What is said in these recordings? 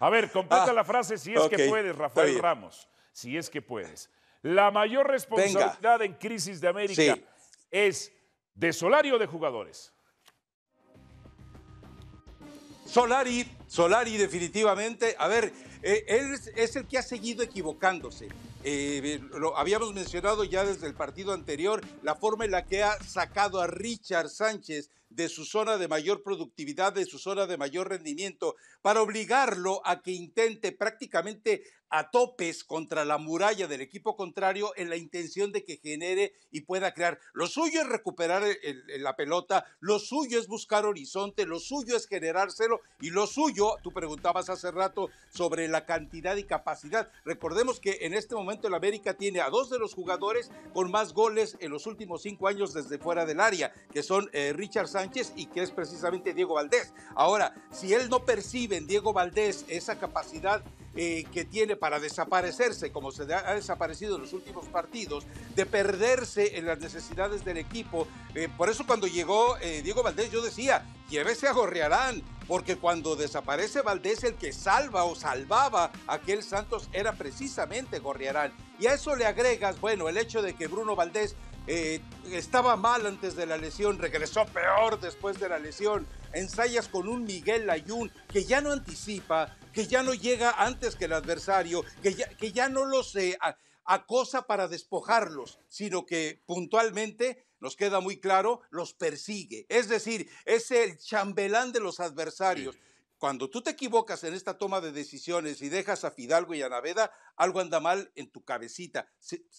A ver, completa ah, la frase si es que puedes, Rafael Ramos, si es que puedes. La mayor responsabilidad en crisis de América es de Solari o de jugadores. Solari, Solari definitivamente. A ver, eh, es el que ha seguido equivocándose. Eh, lo habíamos mencionado ya desde el partido anterior, la forma en la que ha sacado a Richard Sánchez de su zona de mayor productividad, de su zona de mayor rendimiento, para obligarlo a que intente prácticamente a topes contra la muralla del equipo contrario en la intención de que genere y pueda crear. Lo suyo es recuperar la pelota, lo suyo es buscar horizonte, lo suyo es generárselo y lo suyo, tú preguntabas hace rato sobre la cantidad y capacidad. Recordemos que en este momento el América tiene a dos de los jugadores con más goles en los últimos cinco años desde fuera del área, que son eh, Richard Sánchez y que es precisamente Diego Valdés. Ahora, si él no percibe en Diego Valdés esa capacidad eh, que tiene para desaparecerse, como se ha desaparecido en los últimos partidos, de perderse en las necesidades del equipo. Eh, por eso cuando llegó eh, Diego Valdés yo decía, llévese a Gorriarán, porque cuando desaparece Valdés el que salva o salvaba a aquel Santos era precisamente Gorriarán. Y a eso le agregas, bueno, el hecho de que Bruno Valdés eh, estaba mal antes de la lesión, regresó peor después de la lesión. Ensayas con un Miguel Ayun que ya no anticipa, que ya no llega antes que el adversario, que ya, que ya no los acosa para despojarlos, sino que puntualmente nos queda muy claro, los persigue. Es decir, es el chambelán de los adversarios cuando tú te equivocas en esta toma de decisiones y dejas a Fidalgo y a Naveda, algo anda mal en tu cabecita.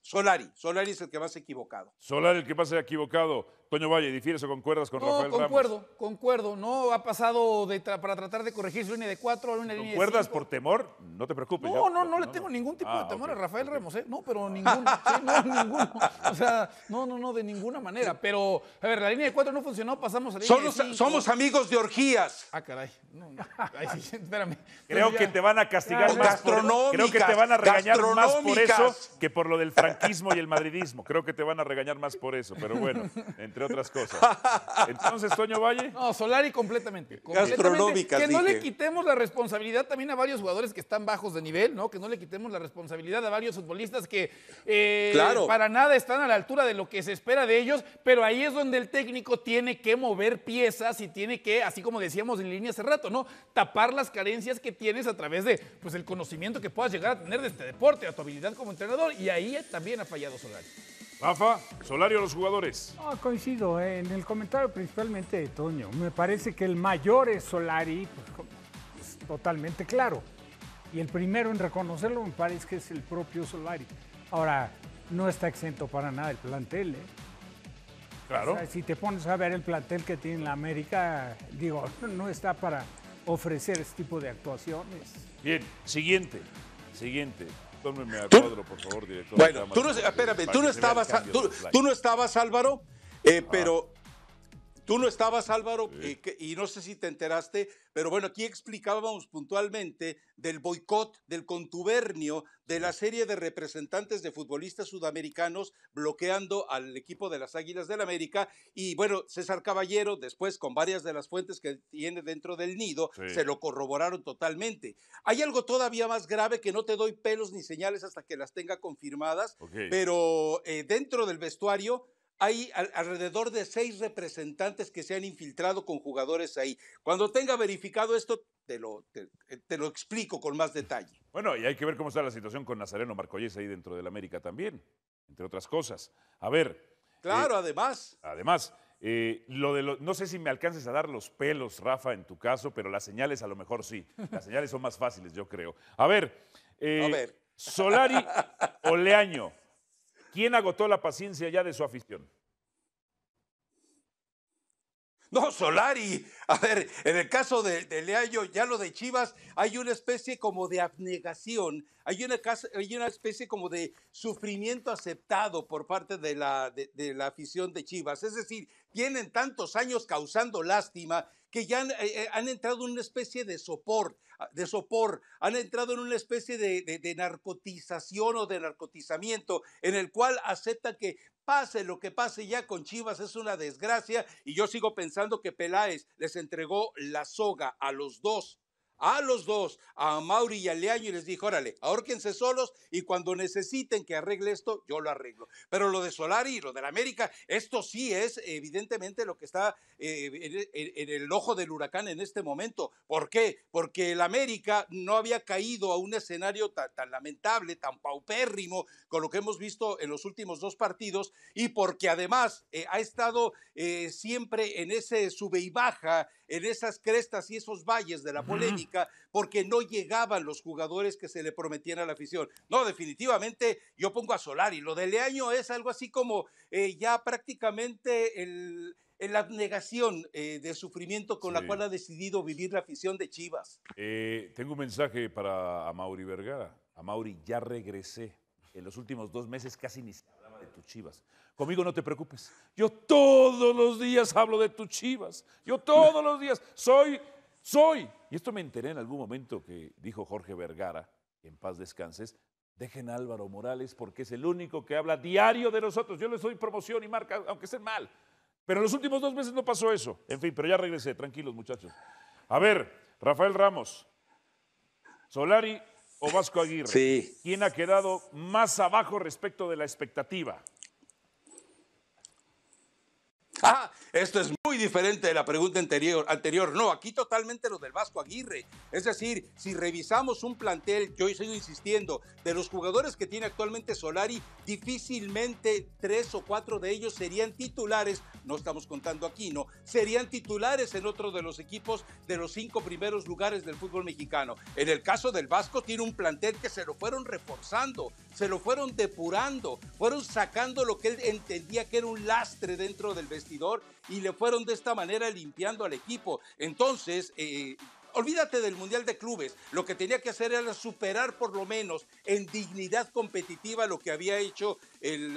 Solari, Solari es el que más equivocado. Solari el que más ha equivocado. Coño, Valle, ¿difieres o concuerdas con Rafael concuerdo, Ramos? Concuerdo, concuerdo. No ha pasado para tratar de corregir su línea de cuatro a una línea de ¿Concuerdas por temor? No te preocupes. No, no, no, le tengo ningún tipo de ah, temor a Rafael Ramos, ¿eh? No, pero ninguno. no, ninguno. O sea, no, no, no, de ninguna manera. Pero, a ver, la línea de cuatro no funcionó, pasamos a la línea de cinco. Somos amigos de orgías. Ah, caray. No, espérame. Creo que te van a castigar más. Por, creo que te van a regañar más por eso que por lo del franquismo y el madridismo. Creo que te van a regañar más por eso, pero bueno, otras cosas. Entonces, Toño Valle. No, Solari completamente. Que no le quitemos la responsabilidad también a varios jugadores que están bajos de nivel, ¿no? Que no le quitemos la responsabilidad a varios futbolistas que eh, para nada están a la altura de lo que se espera de ellos, pero ahí es donde el técnico tiene que mover piezas y tiene que, así como decíamos en línea hace rato, ¿no? Tapar las carencias que tienes a través de pues el conocimiento que puedas llegar a tener de este deporte, a tu habilidad como entrenador, y ahí también ha fallado Solari. Rafa, Solario a los jugadores. Ha coincido eh, en el comentario principalmente de Toño. Me parece que el mayor es Solari, pues, pues, totalmente claro. Y el primero en reconocerlo me parece que es el propio Solari. Ahora, no está exento para nada el plantel. Eh. Claro. si te pones a ver el plantel que tiene la América, digo, no está para ofrecer este tipo de actuaciones. Bien, siguiente, siguiente. Tómeme a cuadro, por favor, director. Bueno, tú no, espérame, tú no estabas, tú, tú no estabas, Álvaro, eh, ah. pero Tú no estabas, Álvaro, eh, y, no sé si te enteraste, pero bueno, aquí explicábamos puntualmente del boicot, del contubernio de la serie de representantes de futbolistas sudamericanos bloqueando al equipo de las Águilas del América. Y bueno, César Caballero, después con varias de las fuentes que tiene dentro del nido, se lo corroboraron totalmente. Hay algo todavía más grave que no te doy pelos ni señales hasta que las tenga confirmadas, pero eh, dentro del vestuario hay alrededor de seis representantes que se han infiltrado con jugadores ahí. Cuando tenga verificado esto, te lo, eh, te, lo explico con más detalle. Bueno, y hay que ver cómo está la situación con Nazareno Marcoyes ahí dentro del América también, entre otras cosas. A ver. Eh, claro, además. Además. Eh, lo de no sé si me alcances a dar los pelos, Rafa, en tu caso, pero las señales a lo mejor sí. Las señales son más fáciles, yo creo. A ver, a ver. Solari Oleaño. ¿Quién agotó la paciencia ya de su afición? No, Solari. A ver, en el caso de, de ya lo de Chivas, hay una especie como de abnegación, hay una, especie como de sufrimiento aceptado por parte de la afición de Chivas. Es decir, tienen tantos años causando lástima que ya han, eh, eh, entrado en una especie de sopor, ah, de sopor, han entrado en una especie de, de narcotización o de narcotizamiento, en el cual aceptan que pase lo que pase ya con Chivas es una desgracia y yo sigo pensando que Peláez les entregó la soga a los dos a los dos, a Mauri y a Leaño, y les dijo, órale, ahórquense solos y cuando necesiten que arregle esto, yo lo arreglo. Pero lo de Solari y lo de la América, esto sí es evidentemente lo que está eh, en, el ojo del huracán en este momento. ¿Por qué? Porque el América no había caído a un escenario tan, lamentable, tan paupérrimo, con lo que hemos visto en los últimos dos partidos, y porque además eh, ha estado eh, siempre en ese sube y baja, en esas crestas y esos valles de la polémica porque no llegaban los jugadores que se le prometían a la afición. No, definitivamente yo pongo a Solari. Lo de Leaño es algo así como eh, ya prácticamente la negación eh, de sufrimiento con la cual ha decidido vivir la afición de Chivas. Eh, tengo un mensaje para Mauri Vergara. A Mauri ya regresé. En los últimos dos meses casi ni se hablaba de tus chivas. Conmigo no te preocupes. Yo todos los días hablo de tus chivas. Yo todos los días soy soy, y esto me enteré en algún momento que dijo Jorge Vergara, en paz descanses, dejen Álvaro Morales porque es el único que habla diario de nosotros. Yo les doy promoción y marca, aunque estén mal. Pero en los últimos dos meses no pasó eso. En fin, pero ya regresé, tranquilos muchachos. A ver, Rafael Ramos, Solari o Vasco Aguirre, ¿quién ha quedado más abajo respecto de la expectativa? Ah, esto es muy diferente de la pregunta anterior. anterior. No, aquí totalmente lo del Vasco Aguirre. Es decir, si revisamos un plantel, yo sigo insistiendo, de los jugadores que tiene actualmente Solari, difícilmente tres o cuatro de ellos serían titulares, no estamos contando aquí, ¿no? Serían titulares en otro de los equipos de los cinco primeros lugares del fútbol mexicano. En el caso del Vasco tiene un plantel que se lo fueron reforzando, se lo fueron depurando, fueron sacando lo que él entendía que era un lastre dentro del vestido y le fueron de esta manera limpiando al equipo. Entonces, eh, olvídate del Mundial de Clubes. Lo que tenía que hacer era superar por lo menos en dignidad competitiva lo que había hecho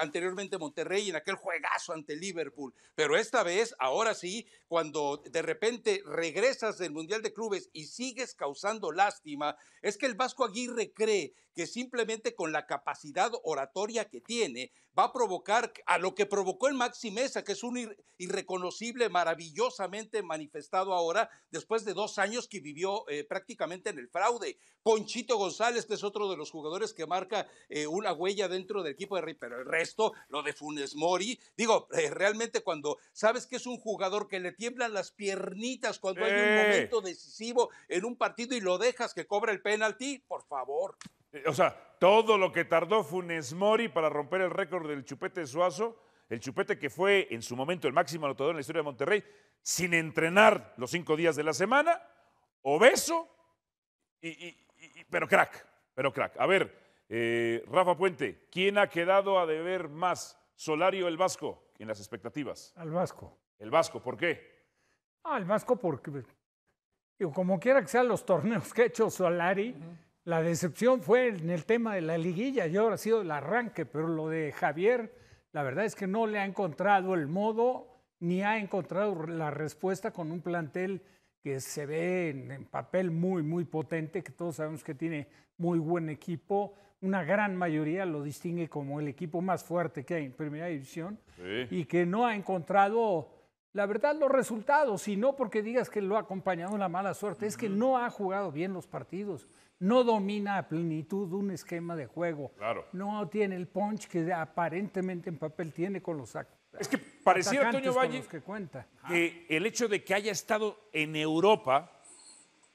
anteriormente Monterrey en aquel juegazo ante Liverpool. Pero esta vez, ahora sí, cuando de repente regresas del Mundial de Clubes y sigues causando lástima, es que el Vasco Aguirre cree que simplemente con la capacidad oratoria que tiene va a provocar a lo que provocó el Maxi Mesa, que es un irreconocible, maravillosamente manifestado ahora, después de dos años que vivió eh, prácticamente en el fraude. Ponchito González, que es otro de los jugadores que marca eh, una huella dentro del equipo de Rey, pero el resto, lo de Funes Mori, digo, eh, realmente cuando sabes que es un jugador que le tiemblan las piernitas cuando hay un momento decisivo en un partido y lo dejas que cobra el penalti, por favor. Eh, o sea, todo lo que tardó Funes Mori para romper el récord del Chupete de Suazo, el Chupete que fue en su momento el máximo anotador en la historia de Monterrey, sin entrenar los cinco días de la semana, obeso, y, pero crack, pero crack. A ver, eh, Rafa Puente, ¿quién ha quedado a deber más? ¿Solario el Vasco en las expectativas? Al Vasco. El Vasco, ¿por qué? Al ah, Vasco porque, como quiera que sean los torneos que ha hecho Solari, la decepción fue en el tema de la liguilla, yo ahora ha sido el arranque, pero lo de Javier, la verdad es que no le ha encontrado el modo ni ha encontrado la respuesta con un plantel que se ve en, papel muy, muy potente, que todos sabemos que tiene muy buen equipo. Una gran mayoría lo distingue como el equipo más fuerte que hay en Primera División y que no ha encontrado la verdad, los resultados, y no porque digas que lo ha acompañado la mala suerte, es que no ha jugado bien los partidos, no domina a plenitud un esquema de juego, no tiene el punch que aparentemente en papel tiene con los actos. Es que parecía Valle que, cuenta. que el hecho de que haya estado en Europa,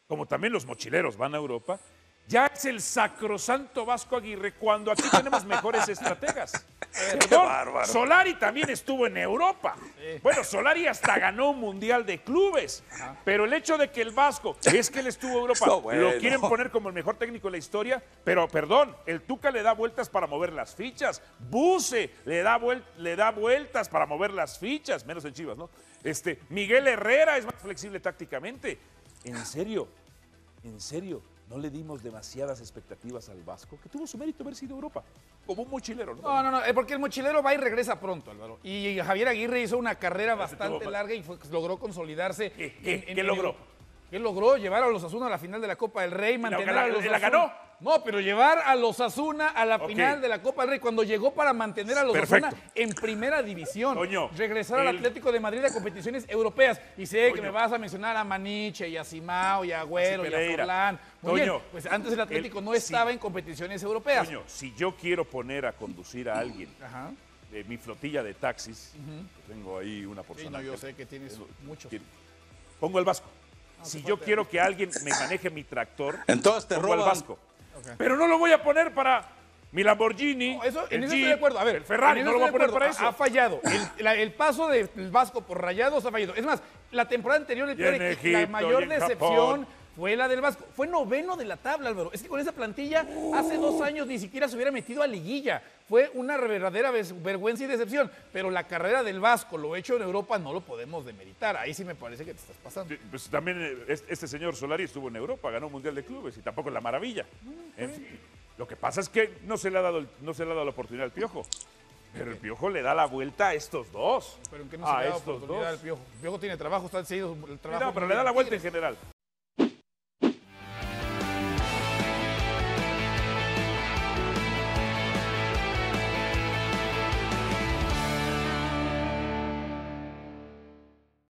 como también los mochileros van a Europa, ya es el sacrosanto Vasco Aguirre cuando aquí tenemos mejores estrategas. Perdón, Solari también estuvo en Europa. Bueno, Solari hasta ganó un mundial de clubes. Pero el hecho de que el Vasco, es que él estuvo en Europa, lo quieren poner como el mejor técnico de la historia. Pero perdón, el Tuca le da vueltas para mover las fichas. Buse le da, le da vueltas para mover las fichas, menos en Chivas, ¿no? Este, Miguel Herrera es más flexible tácticamente. En serio, en serio no le dimos demasiadas expectativas al Vasco, que tuvo su mérito haber sido Europa, como un mochilero. No, no, no, no eh, porque el mochilero va y regresa pronto, Álvaro. Y Javier Aguirre hizo una carrera bastante larga y pues, logró consolidarse. ¿Qué, ¿qué logró? él logró llevar a los Asuna a la final de la Copa del Rey, mantener a la ganó. No, pero llevar a los Asuna a la final de la Copa del Rey cuando llegó para mantener a los Asuna en primera división. regresar al Atlético de Madrid a competiciones europeas. Y sé que me vas a mencionar a Maniche y a Simao y a Agüero y a pues antes el Atlético no estaba en competiciones europeas. si yo quiero poner a conducir a alguien de mi flotilla de taxis, pues tengo ahí una porción. yo sé que tienes Pongo el Vasco. Ah, si yo quiero que alguien me maneje mi tractor, entonces te pongo el Vasco. Pero no lo voy a poner para mi Lamborghini, eso, eso estoy de acuerdo. A ver, el Ferrari, no lo voy a poner para eso. Ha fallado. El, paso del Vasco por Rayados ha fallado. Es más, la temporada anterior el peor, que la mayor decepción fue la del Vasco. Fue noveno de la tabla, Álvaro. Es que con esa plantilla hace dos años ni siquiera se hubiera metido a liguilla. Fue una verdadera vergüenza y decepción. Pero la carrera del Vasco, lo hecho en Europa, no lo podemos demeritar. Ahí sí me parece que te estás pasando. pues también eh, este señor Solari estuvo en Europa, ganó Mundial de Clubes y tampoco es la maravilla. lo que pasa es que no se le ha dado, no se le la oportunidad al Piojo. Pero el Piojo le da la vuelta a estos dos. Pero ¿en qué no se le da la oportunidad al Piojo? El Piojo tiene trabajo, está decidido el trabajo. No, pero le da la vuelta en general.